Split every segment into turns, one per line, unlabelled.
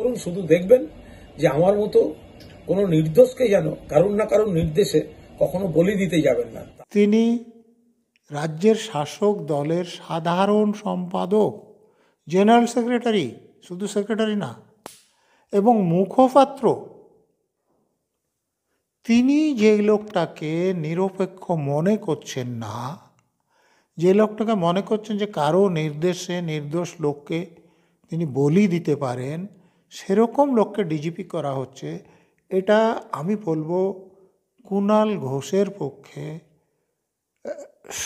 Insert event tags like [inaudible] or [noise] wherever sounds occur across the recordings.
করুন শুধু দেখবেন যে আমার মতো কোনো নির্দোষকে যেন কারণ না কারুর নির্দেশে কখনো বলি দিতে যাবেন না তিনি রাজ্যের শাসক দলের সাধারণ সম্পাদক জেনারেল সেক্রেটারি শুধু সেক্রেটারি না এবং মুখপাত্র তিনি যে লোকটাকে নিরপেক্ষ মনে করছেন না যে লোকটাকে মনে করছেন যে কারো নির্দেশে নির্দোষ লোককে তিনি বলি দিতে পারেন সেরকম লোককে ডিজিপি করা হচ্ছে এটা আমি বলবো কুণাল ঘোষের পক্ষে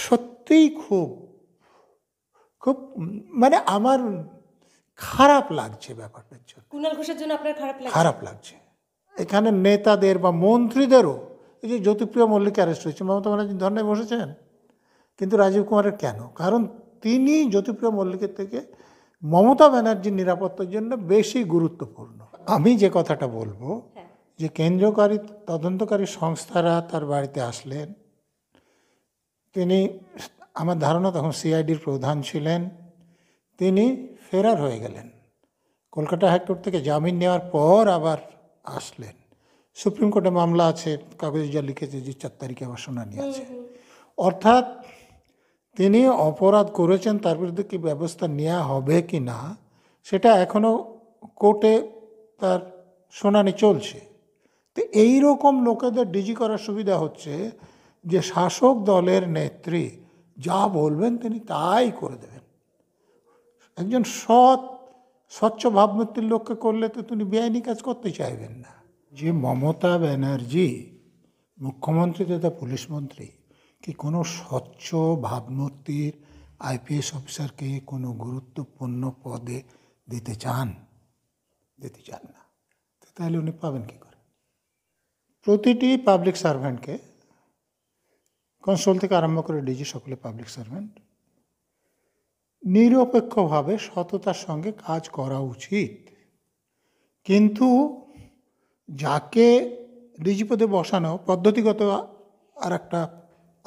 সত্যিই খুব খুব মানে আমার খারাপ লাগছে ব্যাপারটার জন্য কুণাল ঘোষের জন্য আপনার খারাপ লাগছে খারাপ লাগছে এখানে নেতাদের বা মন্ত্রীদেরও এই যে জ্যোতিপ্রিয় মল্লিক অ্যারেস্ট হয়েছে মমতা ব্যানার্জি ধর্নায় বসেছেন কিন্তু রাজীব কুমারের কেন কারণ তিনি জ্যোতিপ্রিয় মল্লিকের থেকে মমতা ব্যানার্জির নিরাপত্তার জন্য বেশি গুরুত্বপূর্ণ আমি যে কথাটা বলবো হ্যাঁ। যে কেন্দ্রকারী তদন্তকারী সংস্থারা তার বাড়িতে আসলেন তিনি আমার ধারণা তখন সিআইডির প্রধান ছিলেন তিনি ফেরার হয়ে গেলেন কলকাতা হাইকোর্ট থেকে জামিন নেওয়ার পর আবার আসলেন সুপ্রিম কোর্টে মামলা আছে কাগজে যা লিখেছে যে চার তারিখে আবার শুনানি আছে অর্থাৎ তিনি অপরাধ করেছেন তার বিরুদ্ধে কি ব্যবস্থা নেওয়া হবে কি না সেটা এখনও কোর্টে তার শুনানি চলছে তো এই রকম লোকেদের ডিজি করার সুবিধা হচ্ছে যে শাসক দলের নেত্রী যা বলবেন তিনি তাই করে দেবেন একজন সৎ স্বচ্ছ ভাবমূর্তির লোককে করলে তো তিনি বেআইনি কাজ করতে চাইবেন না যে মমতা ব্যানার্জি মুখ্যমন্ত্রী তথা পুলিশ মন্ত্রী কি কোনো স্বচ্ছ ভাবমূর্তির আইপিএস অফিসারকে কোনো গুরুত্বপূর্ণ পদে দিতে চান দিতে চান না তাহলে উনি পাবেন কী করে প্রতিটি পাবলিক সার্ভেন্টকে কনসোল থেকে আরম্ভ করে ডিজি সকলে পাবলিক সার্ভেন্ট নিরপেক্ষভাবে সততার সঙ্গে কাজ করা উচিত কিন্তু যাকে ডিজি পদে বসানো পদ্ধতিগত আর একটা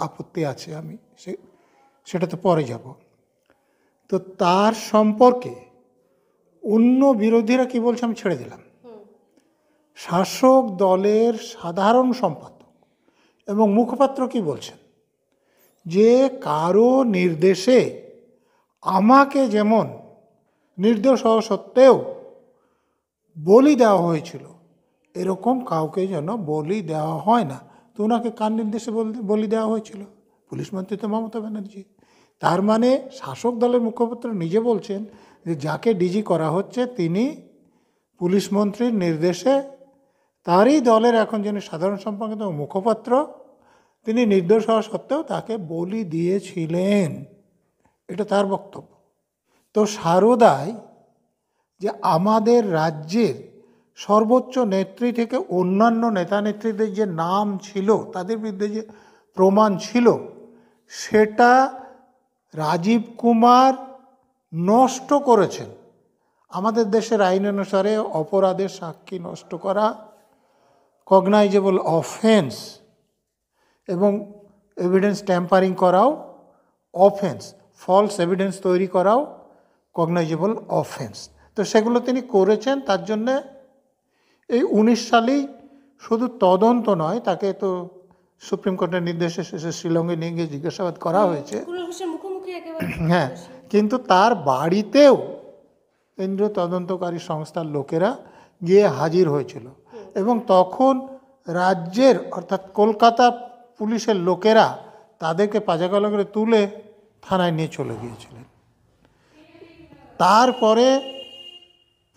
আপত্তি আছে আমি সে সেটা তো পরে যাব তো তার সম্পর্কে অন্য বিরোধীরা কি বলছে আমি ছেড়ে দিলাম শাসক দলের সাধারণ সম্পাদক এবং মুখপাত্র কি বলছেন যে কারো নির্দেশে আমাকে যেমন নির্দেশ হওয়া সত্ত্বেও বলি দেওয়া হয়েছিল এরকম কাউকে যেন বলি দেওয়া হয় না তো ওনাকে কার নির্দেশে বলি দেওয়া হয়েছিল পুলিশ মন্ত্রী তো মমতা ব্যানার্জি তার মানে শাসক দলের মুখপাত্র নিজে বলছেন যে যাকে ডিজি করা হচ্ছে তিনি পুলিশ মন্ত্রীর নির্দেশে তারই দলের এখন যিনি সাধারণ সম্পাদক মুখপাত্র তিনি নির্দোষ হওয়া সত্ত্বেও তাকে বলি দিয়েছিলেন এটা তার বক্তব্য তো সারদায় যে আমাদের রাজ্যের সর্বোচ্চ নেত্রী থেকে অন্যান্য নেতা নেত্রীদের যে নাম ছিল তাদের বিরুদ্ধে যে প্রমাণ ছিল সেটা রাজীব কুমার নষ্ট করেছেন আমাদের দেশের আইন অনুসারে অপরাধের সাক্ষী নষ্ট করা কগনাইজেবল অফেন্স এবং এভিডেন্স ট্যাম্পারিং করাও অফেন্স ফলস এভিডেন্স তৈরি করাও কগনাইজেবল অফেন্স তো সেগুলো তিনি করেছেন তার জন্যে এই উনিশ সালেই শুধু তদন্ত নয় তাকে তো সুপ্রিম কোর্টের নির্দেশে শেষে শিলংয়ে নিয়ে গিয়ে জিজ্ঞাসাবাদ করা হয়েছে [clears throat] হ্যাঁ কিন্তু তার বাড়িতেও কেন্দ্রীয় তদন্তকারী সংস্থার লোকেরা গিয়ে হাজির হয়েছিল এবং তখন রাজ্যের অর্থাৎ কলকাতা পুলিশের লোকেরা তাদেরকে পাজাকালো করে তুলে থানায় নিয়ে চলে গিয়েছিলেন তারপরে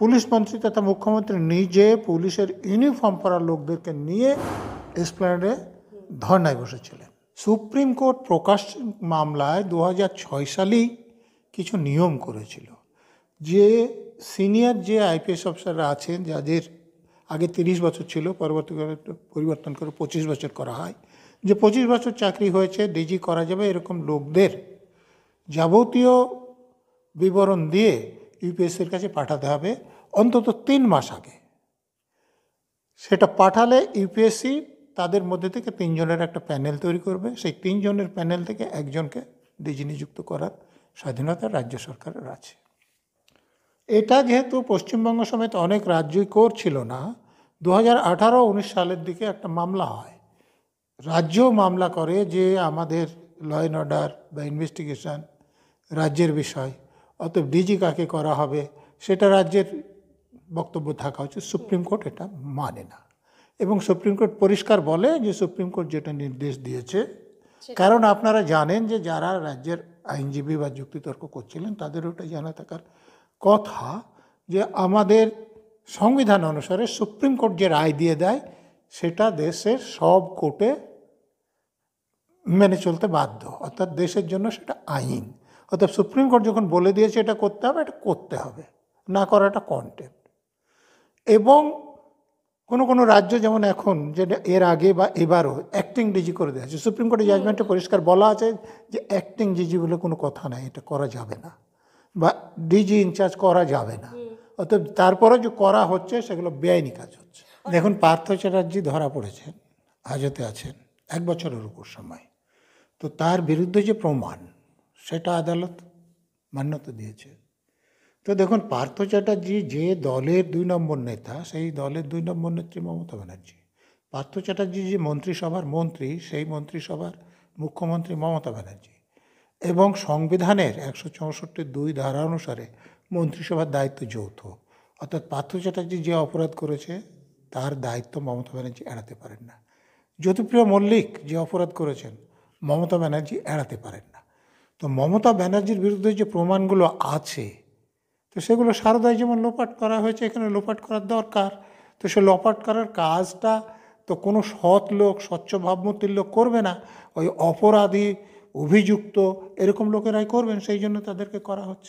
পুলিশ মন্ত্রী তথা মুখ্যমন্ত্রী নিজে পুলিশের ইউনিফর্ম পরা লোকদেরকে নিয়ে এসপ্ল্যানেডে ধর্নায় বসেছিলেন সুপ্রিম কোর্ট প্রকাশ মামলায় দু ছয় সালেই কিছু নিয়ম করেছিল যে সিনিয়র যে আইপিএস অফিসাররা আছেন যাদের আগে তিরিশ বছর ছিল পরবর্তীকালে পরিবর্তন করে পঁচিশ বছর করা হয় যে পঁচিশ বছর চাকরি হয়েছে ডিজি করা যাবে এরকম লোকদের যাবতীয় বিবরণ দিয়ে ইউপিএসসির কাছে পাঠাতে হবে অন্তত তিন মাস আগে সেটা পাঠালে ইউপিএসসি তাদের মধ্যে থেকে তিনজনের একটা প্যানেল তৈরি করবে সেই তিনজনের প্যানেল থেকে একজনকে ডিজি নিযুক্ত করার স্বাধীনতা রাজ্য সরকারের আছে এটা যেহেতু পশ্চিমবঙ্গ সমেত অনেক রাজ্যই করছিল না দু হাজার আঠারো উনিশ সালের দিকে একটা মামলা হয় রাজ্য মামলা করে যে আমাদের ল অ্যান্ড অর্ডার বা ইনভেস্টিগেশন রাজ্যের বিষয় অতএব ডিজি কাকে করা হবে সেটা রাজ্যের বক্তব্য থাকা উচিত সুপ্রিম কোর্ট এটা মানে না এবং সুপ্রিম কোর্ট পরিষ্কার বলে যে সুপ্রিম কোর্ট যেটা নির্দেশ দিয়েছে কারণ আপনারা জানেন যে যারা রাজ্যের আইনজীবী বা যুক্তিতর্ক করছিলেন তাদের ওটা জানা থাকার কথা যে আমাদের সংবিধান অনুসারে সুপ্রিম কোর্ট যে রায় দিয়ে দেয় সেটা দেশের সব কোর্টে মেনে চলতে বাধ্য অর্থাৎ দেশের জন্য সেটা আইন অর্থাৎ সুপ্রিম কোর্ট যখন বলে দিয়েছে এটা করতে হবে এটা করতে হবে না করাটা কন্টেন্ট এবং কোনো কোনো রাজ্য যেমন এখন যেটা এর আগে বা এবারও অ্যাক্টিং ডিজি করে দেওয়া হয়েছে সুপ্রিম কোর্টের জাজমেন্টে পরিষ্কার বলা আছে যে অ্যাক্টিং ডিজি বলে কোনো কথা নাই এটা করা যাবে না বা ডিজি ইনচার্জ করা যাবে না অর্থাৎ তারপরে যে করা হচ্ছে সেগুলো বেআইনি কাজ হচ্ছে দেখুন পার্থ চ্যাটার্জি ধরা পড়েছেন হাজতে আছেন এক বছরের উপর সময় তো তার বিরুদ্ধে যে প্রমাণ সেটা আদালত মান্যতা দিয়েছে তো দেখুন পার্থ চ্যাটার্জি যে দলের দুই নম্বর নেতা সেই দলের দুই নম্বর নেত্রী মমতা ব্যানার্জি পার্থ চ্যাটার্জি যে মন্ত্রিসভার মন্ত্রী সেই মন্ত্রিসভার মুখ্যমন্ত্রী মমতা ব্যানার্জি এবং সংবিধানের একশো চৌষট্টি দুই ধারা অনুসারে মন্ত্রিসভার দায়িত্ব যৌথ অর্থাৎ পার্থ চ্যাটার্জি যে অপরাধ করেছে তার দায়িত্ব মমতা ব্যানার্জি এড়াতে পারেন না জ্যোতিপ্রিয় মল্লিক যে অপরাধ করেছেন মমতা ব্যানার্জি এড়াতে পারেন না তো মমতা ব্যানার্জির বিরুদ্ধে যে প্রমাণগুলো আছে তো সেগুলো সারদায় যেমন লোপাট করা হয়েছে এখানে লোপাট করার দরকার তো সে লোপাট করার কাজটা তো কোনো সৎ লোক স্বচ্ছ ভাবমূর্তির লোক করবে না ওই অপরাধী অভিযুক্ত এরকম লোকেরাই করবেন সেই জন্য তাদেরকে করা হচ্ছে